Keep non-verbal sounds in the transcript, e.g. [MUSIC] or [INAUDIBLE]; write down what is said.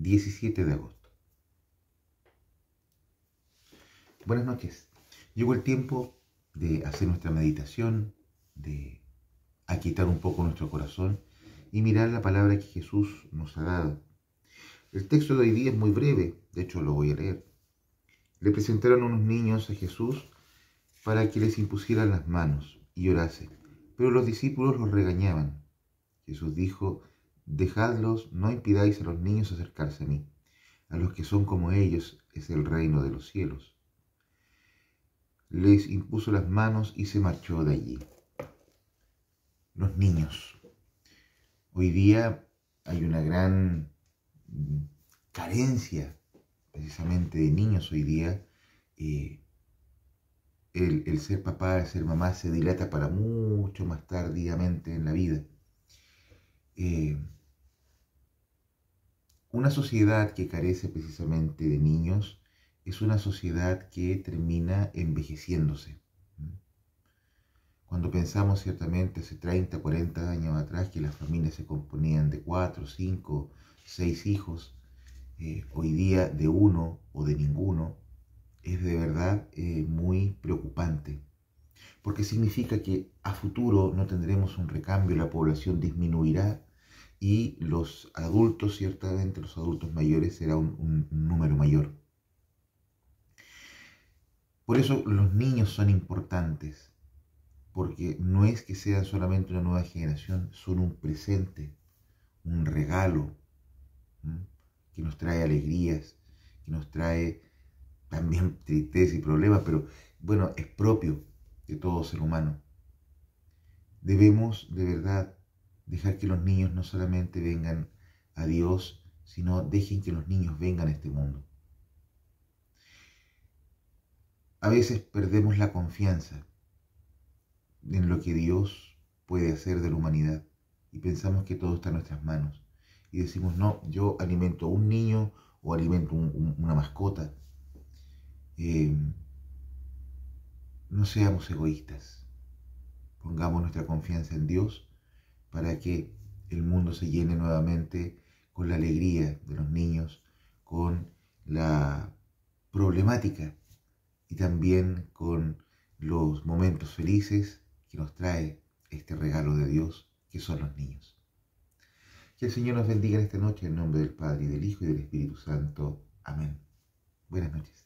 17 de agosto. Buenas noches. Llegó el tiempo de hacer nuestra meditación, de quitar un poco nuestro corazón y mirar la palabra que Jesús nos ha dado. El texto de hoy día es muy breve, de hecho lo voy a leer. Le presentaron unos niños a Jesús para que les impusieran las manos y orase, pero los discípulos los regañaban. Jesús dijo, Dejadlos, no impidáis a los niños acercarse a mí. A los que son como ellos es el reino de los cielos. Les impuso las manos y se marchó de allí. Los niños. Hoy día hay una gran mm, carencia precisamente de niños hoy día. Eh, el, ser papá, el ser mamá se dilata para mucho más tardíamente en la vida. Eh, una sociedad que carece precisamente de niños es una sociedad que termina envejeciéndose. Cuando pensamos ciertamente hace 30, 40 años atrás que las familias se componían de 4, 5, 6 hijos, eh, hoy día de uno o de ninguno, es de verdad eh, muy preocupante, porque significa que a futuro no tendremos un recambio, la población disminuirá y los adultos, ciertamente los adultos mayores, será un, número mayor. Por eso los niños son importantes, porque no es que sean solamente una nueva generación, son un presente, un regalo, que nos trae alegrías, que nos trae también [LAUGHS] tristeza y problemas, pero bueno, es propio de todo ser humano. Debemos de verdad dejar que los niños no solamente vengan a Dios, sino dejen que los niños vengan a este mundo. A veces perdemos la confianza en lo que Dios puede hacer de la humanidad y pensamos que todo está en nuestras manos. Y decimos, no, yo alimento a un niño o alimento a una mascota. Em, no seamos egoístas. Pongamos nuestra confianza en Dios para que el mundo se llene nuevamente con la alegría de los niños, con la problemática y también con los momentos felices que nos trae este regalo de Dios que son los niños. Que el Señor nos bendiga esta noche en nombre del Padre, y del Hijo y del Espíritu Santo. Amén. Buenas noches.